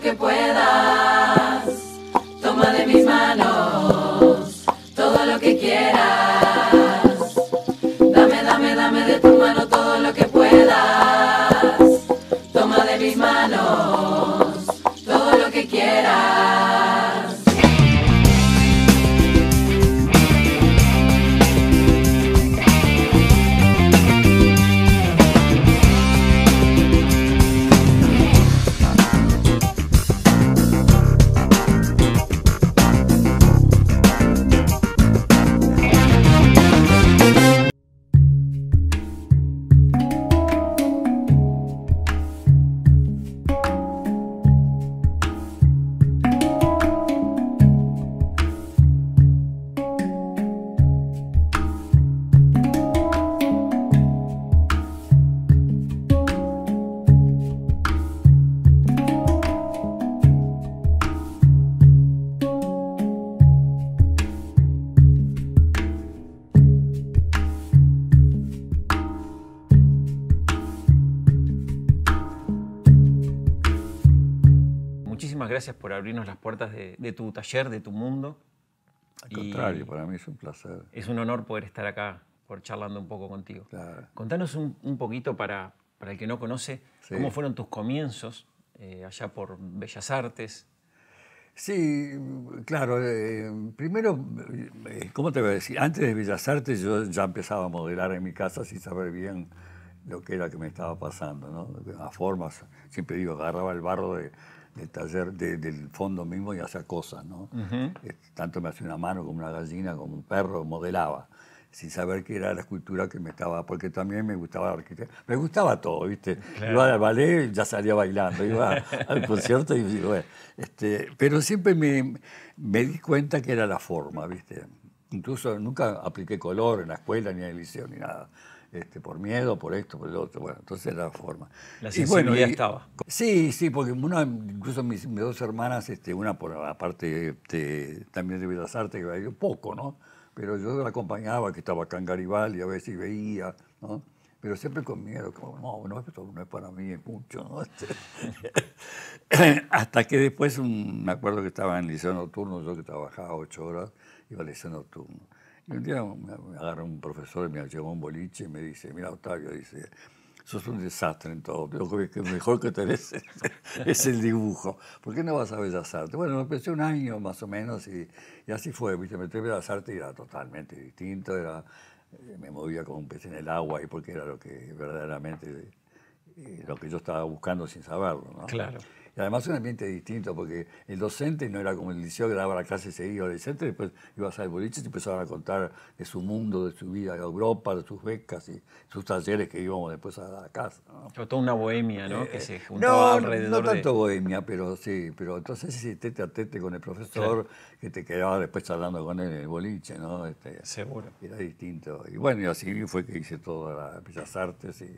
que puedas. gracias por abrirnos las puertas de, tu taller, de tu mundo. Al contrario, para mí es un placer. Es un honor poder estar acá, por charlando un poco contigo. Claro. Contanos un, poquito para, para el que no conoce, cómo fueron tus comienzos eh, allá por Bellas Artes. Sí, claro. Eh, primero, eh, ¿cómo te voy a decir? Antes de Bellas Artes yo ya empezaba a modelar en mi casa sin saber bien lo que era que me estaba pasando, ¿no? Las formas, siempre digo, agarraba el barro de, del taller, del fondo mismo y hacía cosas, ¿no? Eh, tanto me hacía una mano como una gallina, como un perro, modelaba, sin saber que era la escultura que me estaba, porque también me gustaba la arquitectura, me gustaba todo, ¿viste? Iba al ballet y ya salía bailando, iba al concierto y bueno, este, pero siempre me, me di cuenta que era la forma, ¿viste? Incluso nunca apliqué color en la escuela, ni en el liceo, ni nada. Este, por miedo, por esto, por lo otro. Bueno, entonces era la forma. y bueno, ya estaba. Sí, sí, porque incluso mis, dos hermanas, este, una por la parte este, también de Bellas Artes, poco, ¿no? Pero yo la acompañaba, que estaba acá en a veces veía, ¿no? Pero siempre con miedo, como, no, no, esto no es para mí, es mucho, ¿no? Hasta que después, me acuerdo que estaba en liceo nocturno, yo que trabajaba ocho horas, iba al liceo nocturno un día me agarra un profesor y me llevó un boliche y me dice, mira Octavio, dice, sos un desastre en todo, lo mejor que tenés es el dibujo. ¿Por qué no vas a las Artes? Bueno, empecé un año más o menos y, así fue, me metí a las Artes y era totalmente distinto, era, eh, me movía como un pez en el agua y porque era lo que verdaderamente, eh, lo que yo estaba buscando sin saberlo. ¿no? Claro. Y además un ambiente distinto, porque el docente no era como el liceo que daba la clase seguido, docente Después ibas al boliche y te empezaban a contar de su mundo, de su vida, de Europa, de sus becas y sus talleres que íbamos después a la casa. ¿no? toda una bohemia, ¿no? Eh, que se juntaba no, No, tanto bohemia, pero sí. Pero entonces ese tete a tete con el profesor, que te quedaba después charlando con él en el boliche, ¿no? Este, Seguro. Era distinto. Y bueno, y así fue que hice todas las Artes y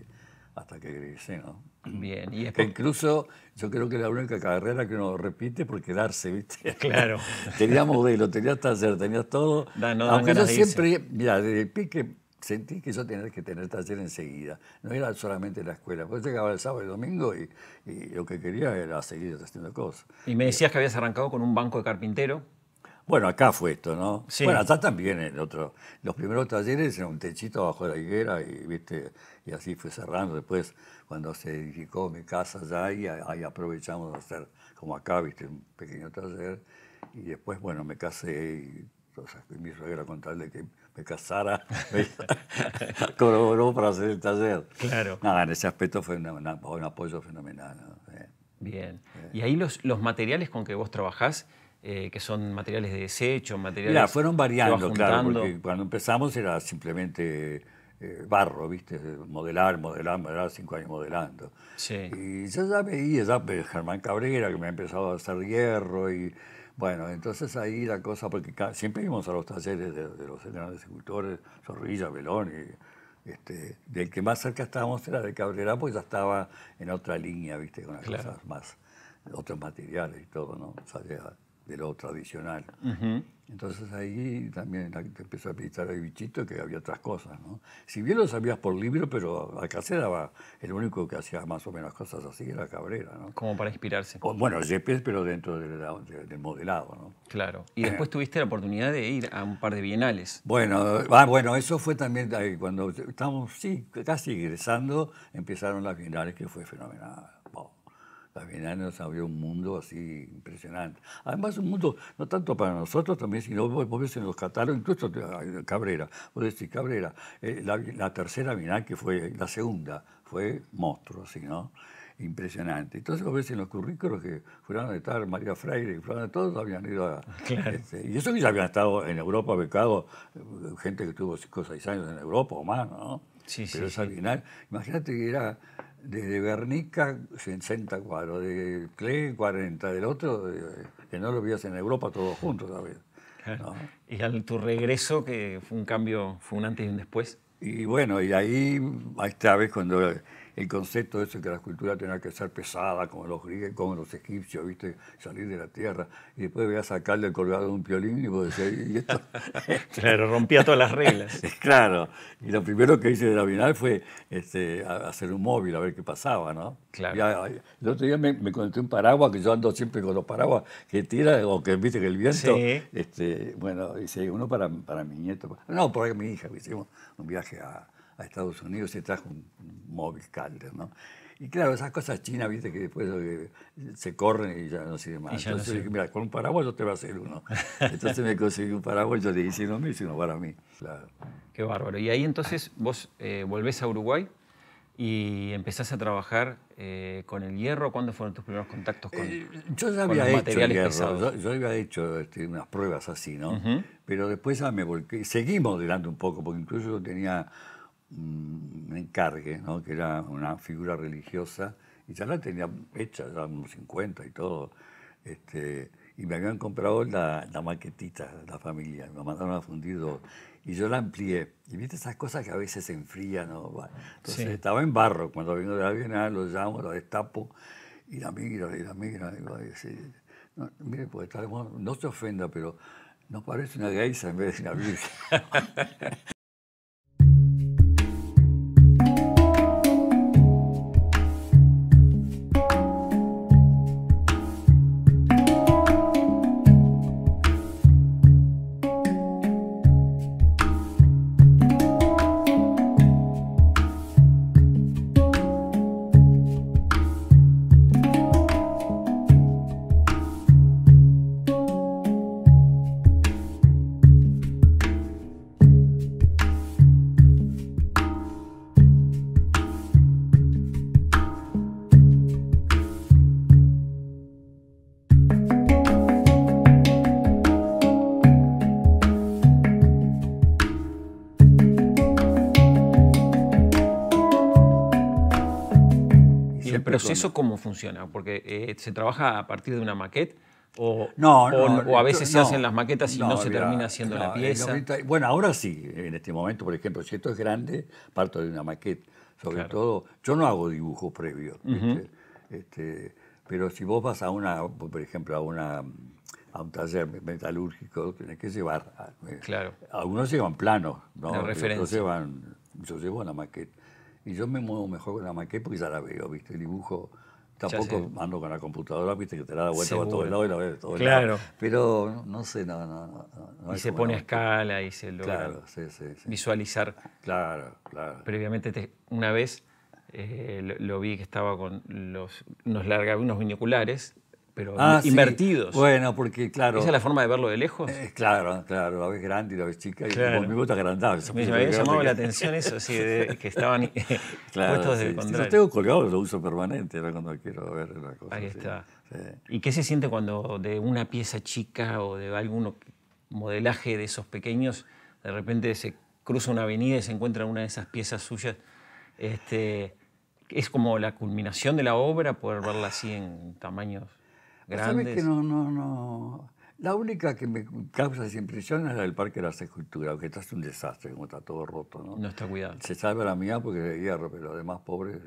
hasta que regrese, ¿no? Bien, y Incluso yo creo que la única carrera que uno repite por quedarse, ¿viste? Claro. tenías modelo, tenías taller, tenías todo. Da, no Aunque yo siempre, mira, desde el pique sentí que yo tenía que tener taller enseguida. No era solamente la escuela. pues llegaba el sábado y el domingo y, y, lo que quería era seguir haciendo cosas. Y me decías que habías arrancado con un banco de carpintero. Bueno, acá fue esto, ¿no? Sí. Bueno, acá también en otro. Los primeros talleres en un techito bajo la higuera y viste, y así fue cerrando. Después, cuando se edificó mi casa ya ahí, ahí aprovechamos de hacer, como acá, viste, un pequeño taller. Y después, bueno, me casé y, o sea, mi suegra con que me casara, colaboró para hacer el taller. Claro. Nada, en ese aspecto fue un apoyo fenomenal. Bien. Y ahí los, los materiales con que vos trabajás eh, que son materiales de desecho, materiales... fueron variando, claro, porque cuando empezamos era simplemente eh, barro, ¿viste? Modelar, modelar, modelar, cinco años modelando. Sí. Y yo ya veía, ya Germán Cabrera, que me ha empezado a hacer hierro y... Bueno, entonces ahí la cosa, porque siempre íbamos a los talleres de, los de escultores, Zorrilla, Belón, y, este, del que más cerca estábamos era de Cabrera, pues ya estaba en otra línea, ¿viste? Con las cosas más, otros materiales y todo, ¿no? O de lo tradicional. Entonces ahí también empezó a pintar el bichito que había otras cosas. ¿no? Si bien lo sabías por libro, pero acá se daba, el único que hacía más o menos cosas así era Cabrera. Como para inspirarse. bueno, Yepes, pero dentro del, modelado. ¿no? Claro. Y después tuviste la oportunidad de ir a un par de bienales. Bueno, ah, bueno eso fue también cuando estábamos, sí, casi ingresando, empezaron las bienales, que fue fenomenal. La a nos abrió un mundo así impresionante. Además, un mundo no tanto para nosotros también, sino vos, ves en los catálogos, incluso Cabrera, vos decís Cabrera, eh, la, tercera Bienal que fue, la segunda, fue monstruo, así, ¿no? Impresionante. Entonces vos ves en los currículos que fueron a estar María Freire, todos habían ido a... Claro. Este, y eso que ya habían estado en Europa becado, eh, gente que tuvo cinco o seis años en Europa o más, ¿no? Sí, Pero esa Bienal, imagínate que era desde Guernica 60 cuadros, de Klee 40, del otro, eh, que no lo vías en Europa todos juntos a vez. Y al tu regreso, que fue un cambio, fue un antes y un después. Y bueno, y ahí, esta vez cuando el concepto ese que la escultura tenía que ser pesada, como los griegos, como los egipcios, ¿viste? salir de la tierra, y después voy a sacarle el colgado de un piolín y vos decir, ¿y esto? claro, rompía todas las reglas. claro, y lo primero que hice de la Bienal fue este, hacer un móvil, a ver qué pasaba, ¿no? Claro. el otro día me, conté un paraguas, que yo ando siempre con los paraguas que tira, o que viste que el viento, sí. este, bueno, hice uno para, para mi nieto, no, para mi hija, hicimos un viaje a a Estados Unidos, y trajo un, móvil Calder, ¿no? Y claro, esas cosas chinas, viste, que después eh, se corren y ya no sirve más. Entonces dije, mira, con un paraguas yo te voy a hacer uno. Entonces me conseguí un paraguas, yo le hice no mío para mí. Qué bárbaro. Y ahí entonces vos eh, volvés a Uruguay y empezás a trabajar eh, con el hierro. ¿Cuándo fueron tus primeros contactos con Yo ya había hecho materiales hierro. Pesados? Yo, yo, había hecho este, unas pruebas así, ¿no? Pero después ya me volqué. Seguimos adelante un poco, porque incluso yo tenía me encargue, ¿no? que era una figura religiosa, y ya la tenía hecha, ya unos 50 y todo. Este, y me habían comprado la, la maquetita, la familia, me mandaron a fundir Y yo la amplié. Y viste esas cosas que a veces se enfrían. ¿no? Entonces estaba en barro. Cuando vengo de la Bienal, lo llamo, lo destapo, y la miro, y la miro. Digo, no, mire, pues, no se ofenda, pero nos parece una geisa en vez de una virgen. proceso cómo funciona? Porque eh, se trabaja a partir de una maqueta. O, no, o, a veces se hacen las maquetas y no, se termina haciendo la pieza. bueno, ahora sí, en este momento, por ejemplo, si esto es grande, parto de una maqueta. Sobre todo, yo no hago dibujos previos, este, pero si vos vas a una, por ejemplo, a una a un taller metalúrgico, tenés que llevar. Eh, claro. Algunos llevan planos, ¿no? yo llevo una maqueta. Y yo me muevo mejor con la maqueta porque ya la veo, ¿viste? El dibujo. Tampoco ando con la computadora, viste, que te la da vuelta Seguro. para todos lados y la ves de todos claro. Pero no sé, no, no, Y se pone a escala y se logra claro, sí, sí, visualizar. Claro, claro. Previamente, una vez eh, lo, vi que estaba con los. Nos larga unos binoculares pero ah, invertidos. Bueno, porque claro. Esa es la forma de verlo de lejos. Eh, claro, claro, la vez grande y la vez chica, y con mi bota Me, me había llamado la atención eso, sí, que estaban eh, puestos de contrario. Si los tengo colgado, lo uso permanente, cuando quiero ver la cosa. Ahí está. ¿Y qué se siente cuando de una pieza chica o de algún modelaje de esos pequeños, de repente se cruza una avenida y se encuentra una de esas piezas suyas? Este, es como la culminación de la obra poder verla así en tamaños pues, no, no, no? La única que me causa esa impresión es la del Parque de las Esculturas, que está es un desastre, como está todo roto. No, no está cuidado. Se salva la mía porque es de hierro, pero además pobre.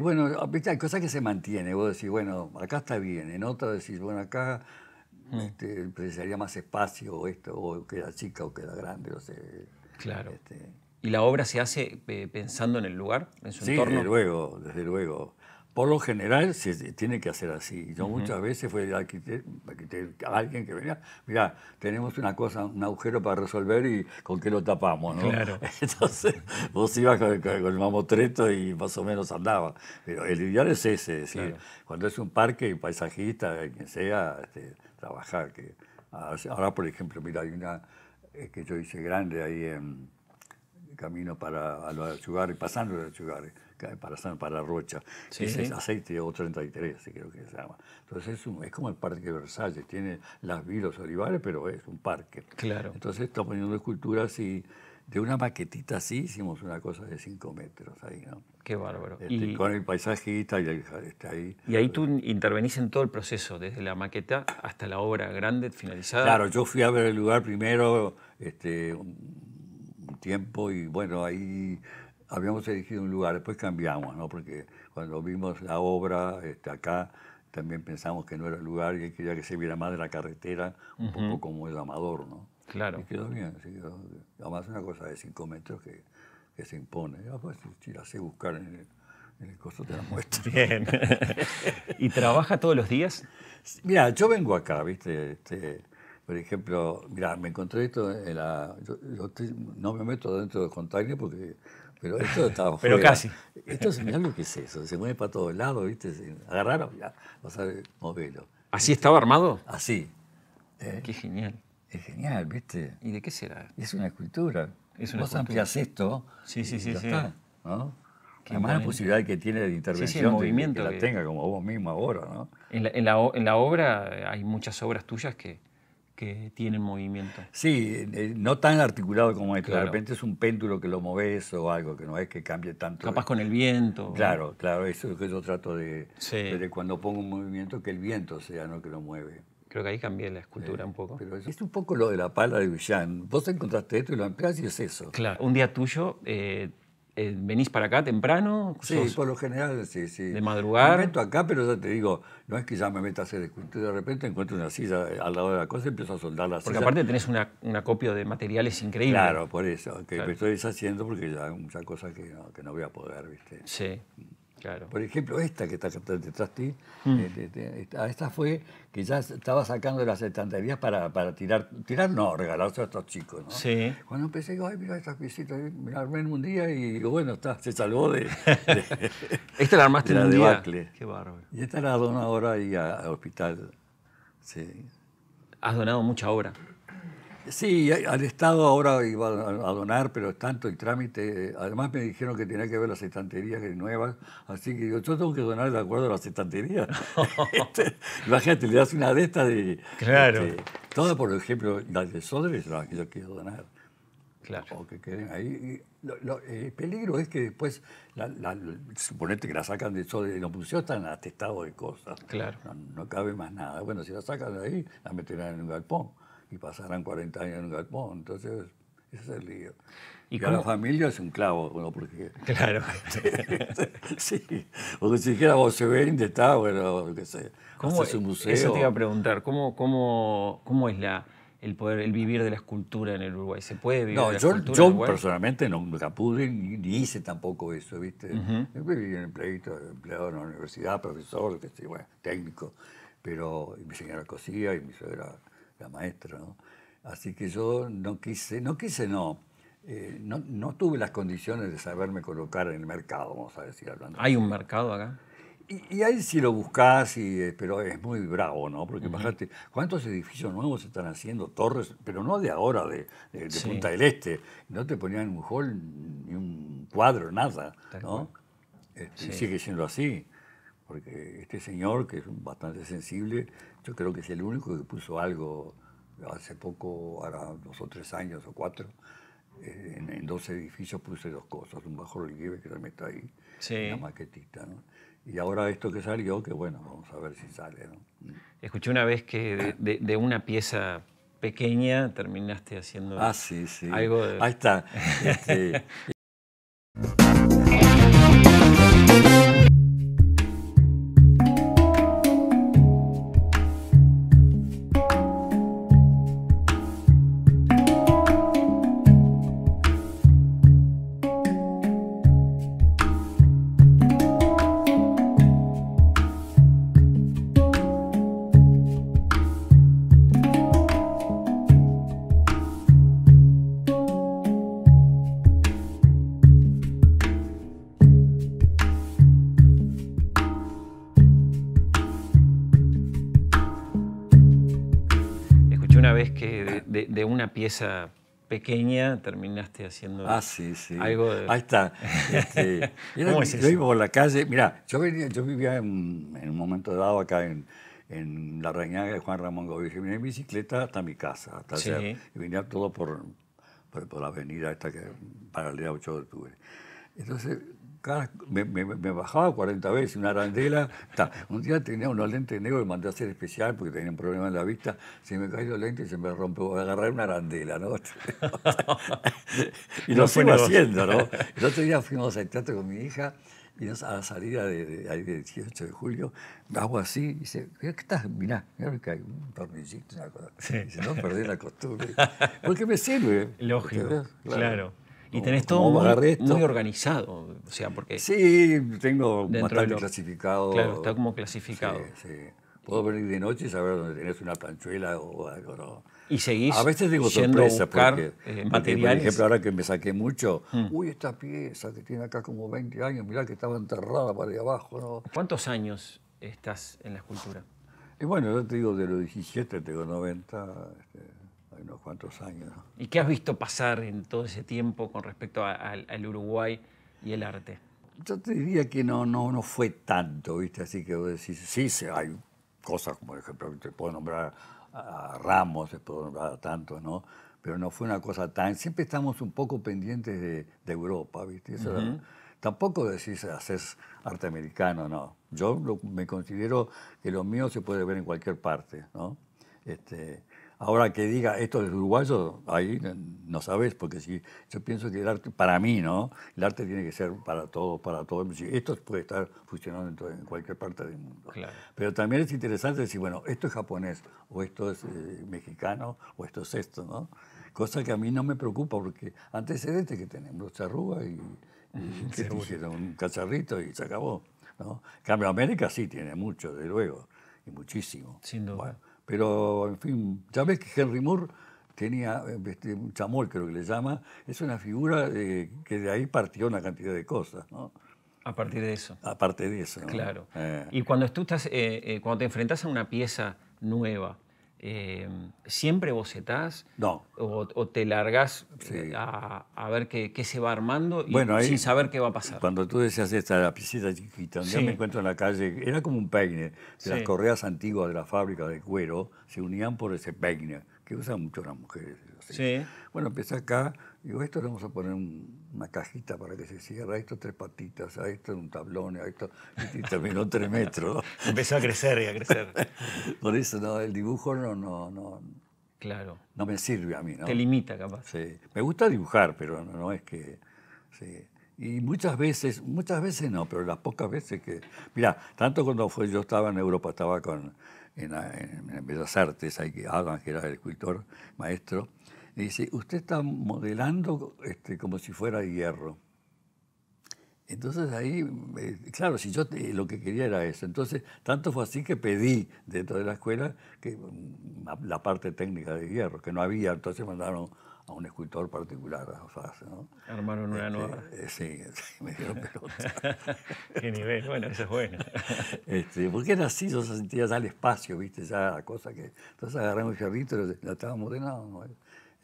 bueno, hay cosas que se mantiene. Vos decís, bueno, acá está bien. En otra decís, bueno, acá mm. este, necesitaría más espacio o esto, o queda chica o queda grande, o sea Claro. Este. ¿Y la obra se hace eh, pensando en el lugar, en su entorno? desde luego, desde luego. Por lo general se tiene que hacer así. Yo muchas veces fui a alguien que venía, mira, tenemos una cosa, un agujero para resolver y con qué lo tapamos, ¿no? Entonces vos ibas con, el mamotreto y más o menos andaba. Pero el ideal es ese, cuando es un parque, paisajista, quien sea, este, trabajar. Que, ahora, por ejemplo, mira, hay una eh, que yo hice grande ahí en camino para a los y pasando los Chugares eh, para, la para Rocha. ese es aceite O33, creo que se llama. Entonces es, es como el Parque de Versalles, tiene las vilos olivares pero es un parque. Claro. Entonces está poniendo esculturas y de una maquetita así hicimos una cosa de 5 metros ahí, ¿no? Qué bárbaro. Este, y, con el paisajista y está ahí. Y ahí tú intervenís en todo el proceso, desde la maqueta hasta la obra grande finalizada. Claro, yo fui a ver el lugar primero este, un tiempo y bueno, ahí habíamos elegido un lugar, después cambiamos, ¿no? porque cuando vimos la obra este, acá, también pensamos que no era el lugar y quería que se viera más de la carretera, un poco como el amador, ¿no? Claro. Y quedó bien, sí, además una cosa de 5 metros que, se impone. Ah, pues, si la sé buscar en el, costo de la muestra. Bien. ¿Y trabaja todos los días? Mira, yo vengo acá, ¿viste? Este, por ejemplo, mira, me encontré esto en la. Yo, no me meto dentro del contagio porque pero esto Pero casi. Esto es, algo que es eso, se mueve para todos lados, ¿viste? Agarraron, ya, vas a ¿Así estaba armado? Así. Qué eh, genial. Es genial, ¿viste? ¿Y de qué será? Es una escultura. Es una Vos amplias esto. Sí, sí, sí. Y ya Además, la posibilidad que tiene de intervención, movimiento que, la tenga como vos mismo ahora. ¿no? en la obra eh, hay muchas obras tuyas que, que tienen movimiento. Sí, eh, no tan articulado como esto. De repente es un péndulo que lo moves o algo, que no es que cambie tanto. Capaz con el viento. Claro, claro, eso es lo que yo trato de, sí. de, cuando pongo un movimiento que el viento sea, no que lo mueve. Creo que ahí cambia la escultura eh, un poco. Pero es un poco lo de la pala de Villán. Vos encontraste esto y lo ampliás y es eso. Claro, un día tuyo eh, eh, ¿Venís para acá temprano? Sí, por lo general, sí, sí. ¿De madrugar? Me meto acá, pero ya te digo, no es que ya me meta a hacer De repente encuentro una silla eh, al lado de la cosa y empiezo a soldar la silla. Porque aparte tenés una, una, copia de materiales increíbles. Claro, por eso, que me estoy deshaciendo porque ya hay muchas cosas que no, voy a poder, ¿viste? Sí. Claro. Por ejemplo, esta que está detrás de ti, mm. eh, esta fue que ya estaba sacando las estanterías para, para tirar, tirar no, regalarse a estos chicos. Sí. Cuando empecé, digo, ay, mira estas piecitas, me armé en un día y bueno, está, se salvó de... esta la armaste en un día. Qué bárbaro. Y esta la dono ahora ahí al hospital. Sí. Has donado mucha obra. Sí, al Estado ahora iba a donar, pero es tanto el trámite. Además me dijeron que tenía que ver las estanterías nuevas, así que yo tengo que donar de acuerdo a las estanterías. La este, imagínate, le das una de estas de... Claro. Este, por ejemplo, las de Sodres, las que yo quiero donar. Claro. O que queden ahí. el peligro es que después, la, suponete que la sacan de Sodres, los museos están atestados de cosas. Claro. No, cabe más nada. Bueno, si la sacan de ahí, la meterán en un galpón y pasarán 40 años en un galpón. Entonces, ese es el lío. Y, la familia es un clavo, ¿no? porque... Claro. sí, porque si dijera vos se ve, está, bueno, qué sé, ¿Cómo, es un museo. Eso te iba a preguntar, ¿cómo, cómo, cómo es la, el poder, el vivir de la escultura en el Uruguay? ¿Se puede vivir de la yo, escultura yo personalmente no, nunca pude ni, hice tampoco eso, ¿viste? Yo viví en empleito, empleado en la universidad, profesor, bueno, técnico, pero mi señora cosía y mi suegra maestro. Así que yo no quise, no quise, eh, no. no, tuve las condiciones de saberme colocar en el mercado, vamos a decir, hablando. ¿Hay un mercado acá? Y, y ahí si lo buscas y, eh, pero es muy bravo, ¿no? Porque uh ¿cuántos edificios nuevos están haciendo? Torres, pero no de ahora, de, de, Punta del Este. No te ponían un hall ni un cuadro, nada, ¿no? Este, sigue siendo así, porque este señor, que es bastante sensible, yo creo que es el único que puso algo hace poco, ahora dos o tres años o cuatro, eh, en, dos edificios puse dos cosas, un bajo relieve que también está ahí, una maquetita, ¿no? Y ahora esto que salió, que bueno, vamos a ver si sale, ¿no? Mm. Escuché una vez que de, una pieza pequeña terminaste haciendo ah, sí, sí. algo de... Ahí está. Este, Esa pequeña terminaste haciendo ah, algo de... Ahí está. Yo este, iba por la calle, mira, yo, yo vivía en, un momento dado acá en, la Reñaga de Juan Ramón Gómez, en bicicleta hasta mi casa, hasta y venía todo por, por, la avenida esta que para día 8 de octubre. Entonces me, bajaba 40 veces una arandela. Un día tenía unos lentes negros y mandé a hacer especial porque tenía un problema en la vista. Se me caía los lentes y se me a Agarré una arandela, ¿no? y lo sigo haciendo, ¿no? El otro día fuimos al teatro con mi hija y a la salida de, de, de, 18 de julio, hago así, y dice, ¿qué estás? Mirá, mirá que hay un tornillito, una cosa. no perdí la costumbre. Porque me sirve. Lógico, claro. Y tenés todo muy, organizado, o sea, porque... Sí, tengo bastante clasificado. Claro, está como clasificado. Puedo venir de noche y saber dónde tenés una panchuela o algo, Y seguís A veces digo sorpresa, eh, porque, por ejemplo, ahora que me saqué mucho, mm. uy, esta pieza que tiene acá como 20 años, mirá que estaba enterrada para allá abajo, ¿no? ¿Cuántos años estás en la escultura? Y bueno, yo te digo, de los 17 tengo 90 unos cuantos años. ¿Y qué has visto pasar en todo ese tiempo con respecto al Uruguay y el arte? Yo te diría que no, no, no fue tanto, ¿viste? Así que decís, sí, hay cosas, como por ejemplo, te puedo nombrar a Ramos, te puedo nombrar a tantos, ¿no? Pero no fue una cosa tan... Siempre estamos un poco pendientes de, Europa, ¿viste? tampoco decís haces arte americano, no. Yo me considero que lo mío se puede ver en cualquier parte, ¿no? Este, Ahora que diga esto es uruguayo, ahí no sabes, porque si yo pienso que el arte, para mí, ¿no? El arte tiene que ser para todos, para todos. Esto puede estar funcionando en cualquier parte del mundo. Pero también es interesante decir, bueno, esto es japonés, o esto es eh, mexicano, o esto es esto, ¿no? Cosa que a mí no me preocupa, porque antecedentes que tenemos, charrúa y, y un cacharrito y se acabó. ¿no? cambio, América sí tiene mucho, de luego, y muchísimo. Sin duda. Pero, en fin, ya ves que Henry Moore tenía, eh, este, un chamol creo que le llama, es una figura eh, que de ahí partió una cantidad de cosas, ¿no? A partir de eso. A partir de eso. Claro. Eh. Y cuando tú estás, cuando te enfrentas a una pieza nueva, eh, ¿siempre bocetás? No. O, te largás eh, a, a, ver qué, qué, se va armando y, bueno, sin saber qué va a pasar? Cuando tú decías esta, la chiquita, un me encuentro en la calle, era como un peine. de Las correas antiguas de la fábrica de cuero se unían por ese peine, que usan mucho las mujeres. Bueno, empieza acá, Digo, esto le vamos a poner una cajita para que se cierre, esto tres patitas, a esto un tablón, esto. Y terminó tres metros. Empezó a crecer y a crecer. Por eso, no, el dibujo no, no, no. Claro. No me sirve a mí, ¿no? Te limita, capaz. Sí. Me gusta dibujar, pero no, es que. Sí. Y muchas veces, muchas veces no, pero las pocas veces que. Mira, tanto cuando fue, yo estaba en Europa, estaba con, en, en, Bellas Artes, hay que Adam, que era el escultor, maestro dice, usted está modelando este, como si fuera hierro. Entonces ahí, eh, claro, si yo lo que quería era eso. Entonces, tanto fue así que pedí dentro de la escuela que mm, la parte técnica de hierro, que no había, entonces mandaron a un escultor particular a ¿no? Armaron una este, nueva. Eh, sí, me dieron pelota. Qué nivel, bueno, eso es bueno. Este, porque era así, yo sentía ya el espacio, viste, ya la cosa que... Entonces agarramos el fierrito y lo, estaban estábamos ¿no?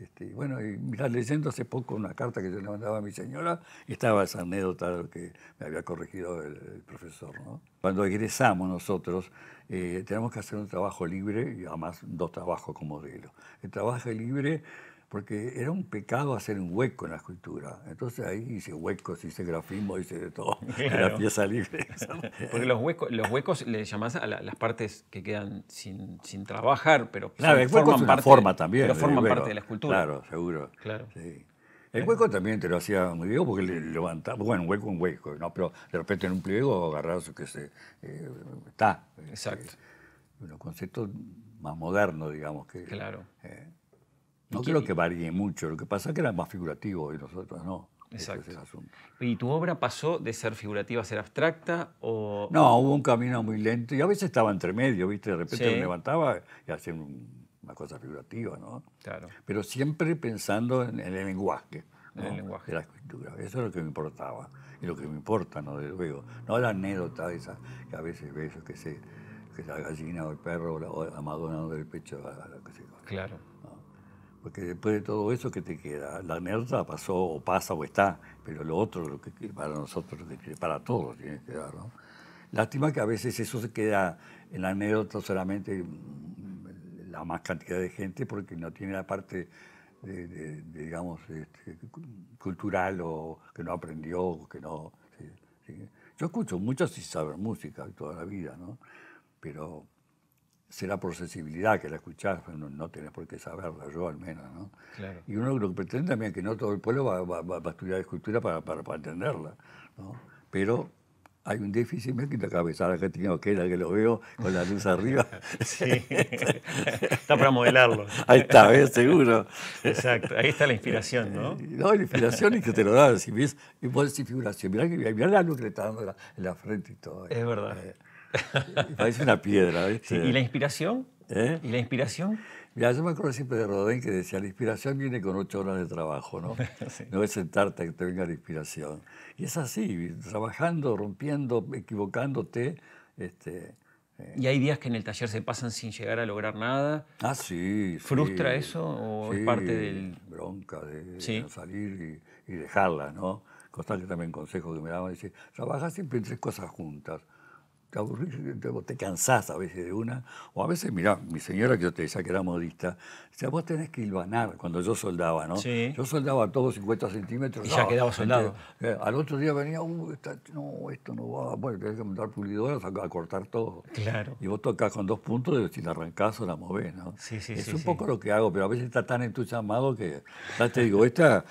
Este, bueno, y mira, leyendo hace poco una carta que yo le mandaba a mi señora, estaba esa anécdota que me había corregido el, profesor. Cuando egresamos nosotros, eh, tenemos que hacer un trabajo libre, y además dos trabajos como modelo. El trabajo libre porque era un pecado hacer un hueco en la escultura. Entonces ahí hice huecos, hice grafismo, hice de todo. pieza libre. porque los huecos, los huecos le llamás a las partes que quedan sin, sin trabajar, pero claro, forman parte, de la escultura. Claro, seguro. Claro. El hueco también te lo hacía muy viejo porque le levantaba, bueno, hueco, un hueco, ¿no? Pero de repente en un pliego agarrabas que se eh, está. Este, Exacto. Un concepto más moderno, digamos que. Claro. Eh, no creo que varíe mucho, lo que pasa es que era más figurativo y nosotros no. Exacto. ¿Y tu obra pasó de ser figurativa a ser abstracta? O... No, hubo un camino muy lento y a veces estaba entre medio, ¿viste? De repente me levantaba y hacía una cosa figurativa, ¿no? Claro. Pero siempre pensando en, el lenguaje. En el lenguaje. De la escritura. Eso es lo que me importaba y lo que me importa, ¿no? Desde luego. No la anécdota esa que a veces ves, que se que la gallina o el perro o la, o del pecho. Ah, que Claro. Porque después de todo eso, ¿qué te queda? La anécdota pasó o pasa o está, pero lo otro, lo que para nosotros, para todos tiene que quedar. ¿no? Lástima que a veces eso se queda en la anécdota solamente mm, la más cantidad de gente porque no tiene la parte, digamos, este, cultural o que no aprendió, que no... Yo escucho mucho y saber música toda la vida, ¿no? Pero será por sensibilidad que la escuchás, pues no, no tenés por qué saberla, yo al menos, ¿no? Claro. Y uno lo que pretende también es que no todo el pueblo va, va, va a estudiar escultura para, para, para entenderla, ¿no? Pero hay un déficit, la cabeza. la que tengo que era que lo veo con la luz arriba. Sí. está para modelarlo. Ahí está, ¿ves? seguro. Exacto, ahí está la inspiración, ¿no? Eh, no, la inspiración es que te lo dan, si ves, y vos decís figuración, mirá, la luz que le está dando en la, la, frente y todo. Es verdad. Eh, Parece ah, una piedra, ¿viste? ¿Y la inspiración? ¿Eh? ¿Y la inspiración? Mira, yo me acuerdo siempre de Rodén que decía, la inspiración viene con ocho horas de trabajo, ¿no? No es sentarte que te venga la inspiración. Y es así, trabajando, rompiendo, equivocándote. Este, eh. ¿Y hay días que en el taller se pasan sin llegar a lograr nada? Ah, sí. ¿Frustra eso o es parte del...? bronca de, salir y, dejarla, ¿no? Constante también consejo que me daban, decir, trabaja siempre en tres cosas juntas, te aburrís, te, te cansás a veces de una, o a veces, mira mi señora que yo te decía que era modista, decía, vos tenés que hilvanar cuando yo soldaba, ¿no? Sí. Yo soldaba todos 50 centímetros. Y ya quedaba soldado. Eh, al otro día venía, uh, no, esto no va, bueno, tenés que montar pulidoras a, cortar todo. Claro. Y vos tocas con dos puntos y si la arrancás o la movés, ¿no? Sí, sí, es un poco lo que hago, pero a veces está tan entusiasmado que, ya te digo, esta,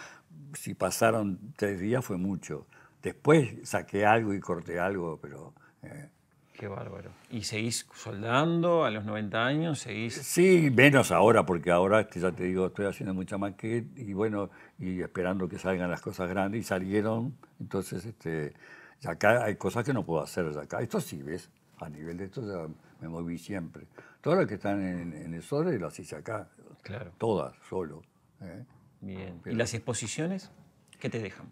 si pasaron tres días fue mucho. Después saqué algo y corté algo, pero... Eh, Qué bárbaro. ¿Y seguís soldando a los 90 años? ¿Seguís? Sí, menos ahora, porque ahora, este, ya te digo, estoy haciendo mucha maqueta y bueno, y esperando que salgan las cosas grandes y salieron. Entonces, este, ya acá hay cosas que no puedo hacer ya acá. Esto sí, ¿ves? A nivel de esto me moví siempre. Todas las que están en, el sol las hice acá. Claro. Todas, solo. ¿eh? Bien. ¿Y las exposiciones? ¿Qué te dejan?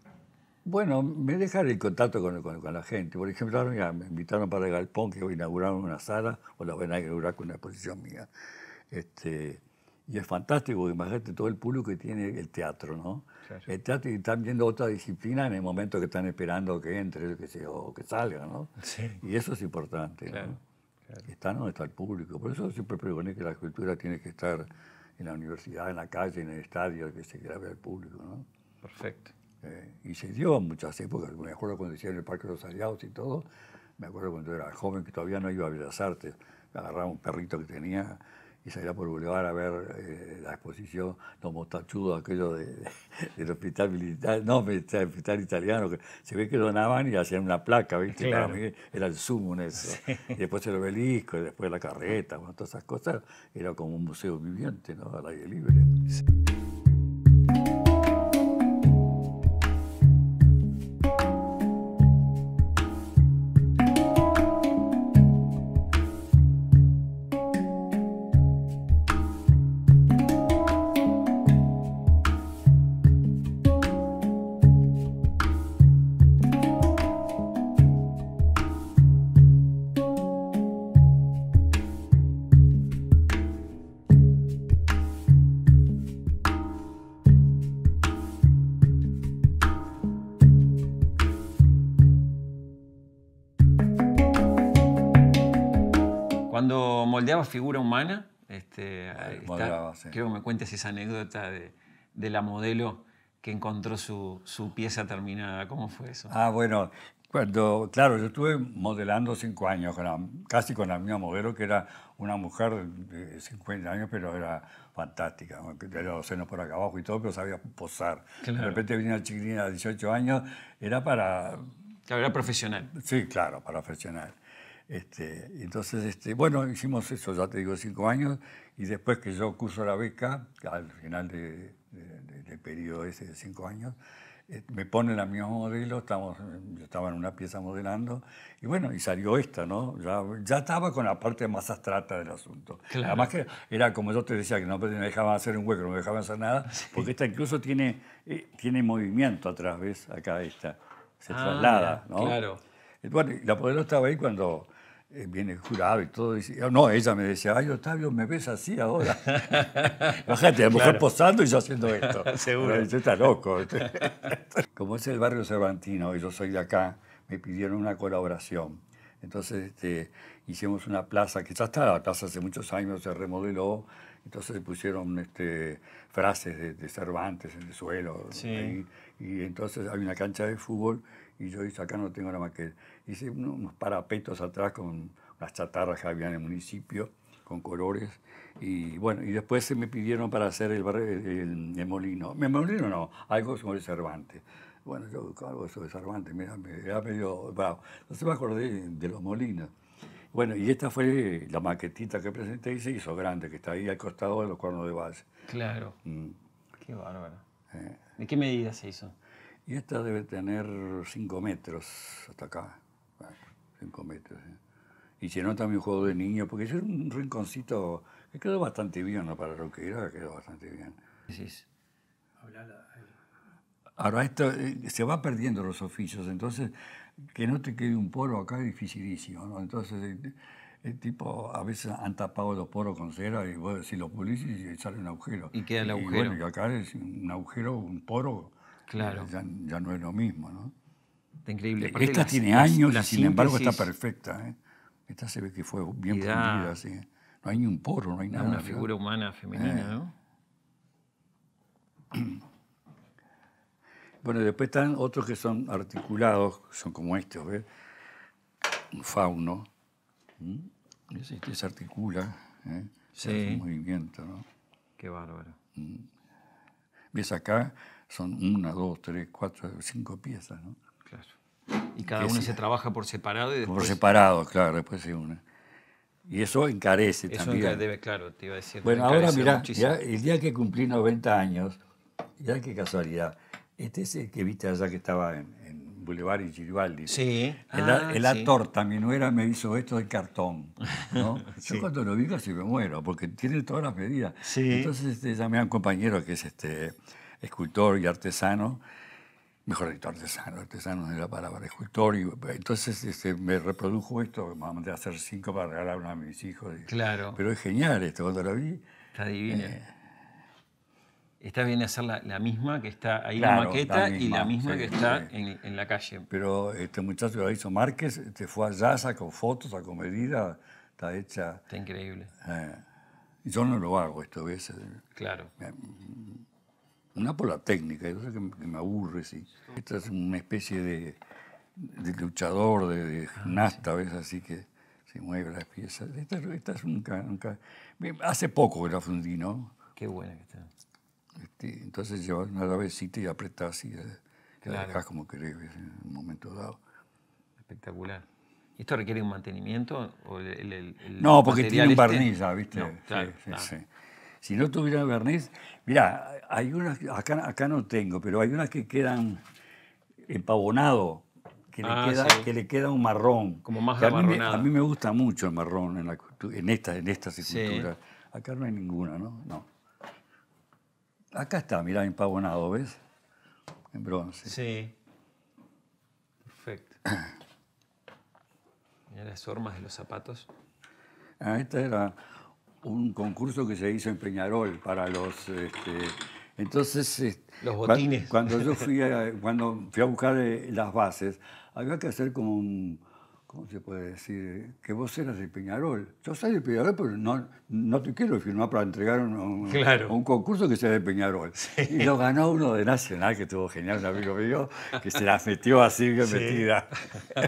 Bueno, me dejan el contacto con, la gente. Por ejemplo, ahora me invitaron para el Galpón, que inauguraron una sala, o la van a inaugurar con una exposición mía. Este, y es fantástico, imagínate todo el público que tiene el teatro, ¿no? El teatro y están viendo otra disciplina en el momento que están esperando que entre o que salga, ¿no? Sí. Y eso es importante, ¿no? donde está el público. Por eso siempre pregoné que la cultura tiene que estar en la universidad, en la calle, en el estadio, que se grabe al público, ¿no? Perfecto. Eh, y se dio en muchas épocas. Me acuerdo cuando hicieron el Parque de los Aliados y todo. Me acuerdo cuando era joven que todavía no iba a Bellas Artes. Agarraba un perrito que tenía y salía por Boulevard a ver eh, la exposición Los Mostachudos, aquello del hospital militar, no, el hospital italiano, que se ve que donaban y hacían una placa, era el sumo en eso. después el obelisco, después la carreta, todas esas cosas. Era como un museo viviente, ¿no? Al aire libre. figura humana. Este, está, que me cuentes esa anécdota de, la modelo que encontró su, su, pieza terminada. ¿Cómo fue eso? Ah, bueno, cuando, claro, yo estuve modelando cinco años, casi con la misma modelo, que era una mujer de 50 años, pero era fantástica, tenía los senos por acá abajo y todo, pero sabía posar. De repente vino una chiquilina de 18 años, era para... Claro, era profesional. Sí, claro, para profesional. Este, entonces, este, bueno, hicimos eso, ya te digo, cinco años, y después que yo curso la beca, al final del periodo ese de cinco años, eh, me ponen a mi modelo, estamos, yo estaba en una pieza modelando, y bueno, y salió esta, ¿no? Ya, ya estaba con la parte más abstracta del asunto. Claro. Además que era como yo te decía, que no me dejaban hacer un hueco, no me dejaban hacer nada, porque esta incluso tiene, eh, tiene movimiento atrás, ¿ves? Acá esta, se ah, traslada, ¿no? Claro. Eh, bueno, la modelo estaba ahí cuando eh, viene el jurado y todo. Oh, no, ella me decía, ay, Octavio, me ves así ahora. Bájate, la mujer posando y yo haciendo esto. Seguro. está loco. Como es el barrio cervantino y yo soy de acá, me pidieron una colaboración. Entonces este, hicimos una plaza, que ya está, la plaza hace muchos años se remodeló, entonces pusieron este, frases de, Cervantes en el suelo. y entonces hay una cancha de fútbol y yo dije, acá no tengo nada más que hice unos parapetos atrás con las chatarras que había en el municipio, con colores. Y bueno, y después se me pidieron para hacer el, el, el molino. El molino no, algo como el Cervantes. Bueno, yo algo sobre Cervantes, mira, era medio No se me acordé de los molinos. Bueno, y esta fue la maquetita que presenté y se hizo grande, que está ahí al costado de los cuernos de base. Claro. Mm. Qué bárbaro. Eh. ¿De qué medida se hizo? Y esta debe tener 5 metros hasta acá cinco metros. ¿eh? Y se también un juego de niño porque es un rinconcito que quedó bastante bien, ¿no? para lo que era, quedó bastante bien. Ahora esto eh, se va perdiendo los oficios, entonces que no te quede un poro acá es dificilísimo, ¿no? Entonces eh, eh, el tipo a veces han tapado los poros con cera y vos si los pulís y sale un agujero. Y queda el agujero. acá es un agujero, un poro, ya, no es lo mismo, ¿no? Eh, esta tiene años y sin embargo está perfecta. ¿eh? Esta se ve que fue bien pulida, ¿eh? No hay ni un poro, no hay nada. Una figura humana femenina, ¿no? Bueno, después están otros que son articulados, son como estos, ¿ves? Un fauno. Este se articula, ¿eh? movimiento, Qué bárbaro. ¿Ves acá? Son una, dos, tres, cuatro, cinco piezas, ¿no? Y cada uno se trabaja por separado y después... Por separado, claro, después se une. Y eso encarece también. Eso claro, te iba a decir. Bueno, ahora mira ya, el día que cumplí 90 años, ya qué casualidad, este es el que viste allá que estaba en, en Boulevard y Giribaldi. Sí. El, ah, actor, también no era me hizo esto de cartón. ¿no? Yo cuando lo vi casi me muero, porque tiene todas las medidas. Entonces este, llamé a un compañero que es este, escultor y artesano, mejor editor artesano, artesano de la palabra, escultor. entonces este, me reprodujo esto, me mandé a hacer cinco para regalarlo a mis hijos. Claro. Pero es genial esto, cuando lo vi. Está divino. Eh, está bien hacer la, misma que está ahí en la maqueta y la misma que está en, la calle. Pero este muchacho lo hizo Márquez te este, fue allá, sacó fotos, sacó medidas, está hecha. Está increíble. Eh, yo no lo hago esto veces. Claro. Una por la técnica, yo sé que, me aburre, sí. Esta es una especie de, luchador, de, ah, gimnasta, ¿ves? Así que se mueve las piezas. Esta, esta es un, Hace poco que la fundí, ¿no? Qué buena que está. Este, entonces llevas una llavecita y apretas y eh, la dejas como querés en un momento dado. Espectacular. ¿Y esto requiere un mantenimiento? no, porque tiene un este? barniz, ¿viste? sí, Sí, sí. Si no tuviera verniz, mira, hay unas, acá, no tengo, pero hay unas que quedan empavonado, que, le, ah, queda, que le queda un marrón. Como más a mí, me, a mí me gusta mucho el marrón en, en, estas esculturas. Acá no hay ninguna, ¿no? No. Acá está, mira, empavonado, ¿ves? En bronce. Sí. Perfecto. Mirá las formas de los zapatos. Ah, esta era un concurso que se hizo en Peñarol para los... Este, entonces, eh, los botines. Cuando, yo fui a, cuando fui a buscar eh, las bases, había que hacer como un... ¿Cómo se puede decir? Que vos eras de Peñarol. Yo soy de Peñarol, pero no, te quiero firmar para entregar un, concurso que sea de Peñarol. Y lo ganó uno de Nacional, que estuvo genial, un amigo mío, que se las metió así bien metida.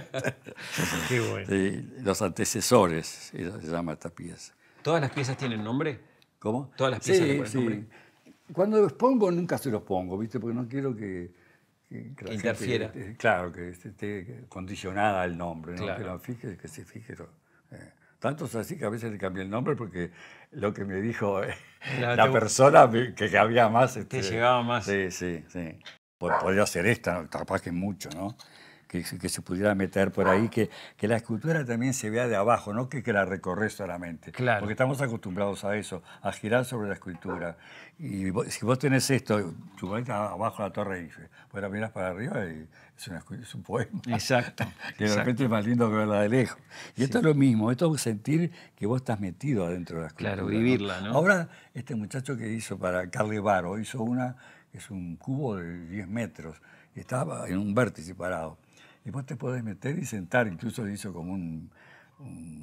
Qué bueno. los antecesores, se llama esta pieza. ¿Todas las piezas tienen nombre? ¿Cómo? Todas las piezas tienen nombre. Cuando los pongo, nunca se los pongo, ¿viste? Porque no quiero que. que, interfiera. claro, que esté condicionada el nombre, ¿no? Claro. Que que se fije. Eh, tanto es así que a veces le cambié el nombre porque lo que me dijo eh, la persona que había más. Este, llegaba más. Sí, sí, sí. Podría ser esta, capaz que mucho, ¿no? que, se pudiera meter por ahí, que, que la escultura también se vea de abajo, no que, que la recorres solamente. Claro. Porque estamos acostumbrados a eso, a girar sobre la escultura. Y si vos tenés esto, tú vas abajo a la torre y pues la mirás para arriba y es, es un poema. Exacto. que de repente es más lindo que verla de lejos. Y esto es lo mismo, esto es sentir que vos estás metido adentro de la escultura. Claro, vivirla, ¿no? Ahora, este muchacho que hizo para de Baro, hizo una, es un cubo de 10 metros, estaba en un vértice parado y vos te podés meter y sentar, incluso hizo como un,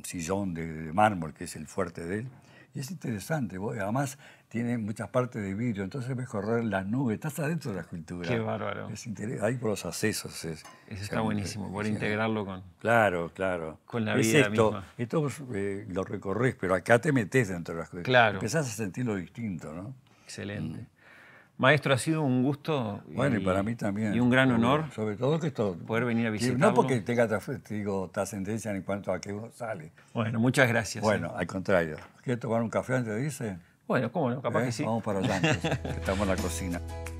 sillón de, mármol, que es el fuerte de él. Y es interesante, además tiene muchas partes de vidrio, entonces ves correr las nubes, estás adentro de la escultura. Qué bárbaro. ahí por los accesos. Es, Eso está buenísimo, por integrarlo con... Claro, claro. Con la vida misma. Esto eh, lo recorres, pero acá te metes dentro de la escultura. Claro. Empezás a sentir lo distinto, ¿no? Excelente. Mm. Maestro, ha sido un gusto. y, para mí también. Y un gran honor. Sobre todo que esto. Poder venir a visitarlo. No porque tenga trascendencia en cuanto a que uno sale. Bueno, muchas gracias. Bueno, eh. al contrario. ¿Quieres tomar un café antes, dice? Bueno, cómo no, capaz ¿Eh? que sí. Vamos para allá, estamos en la cocina.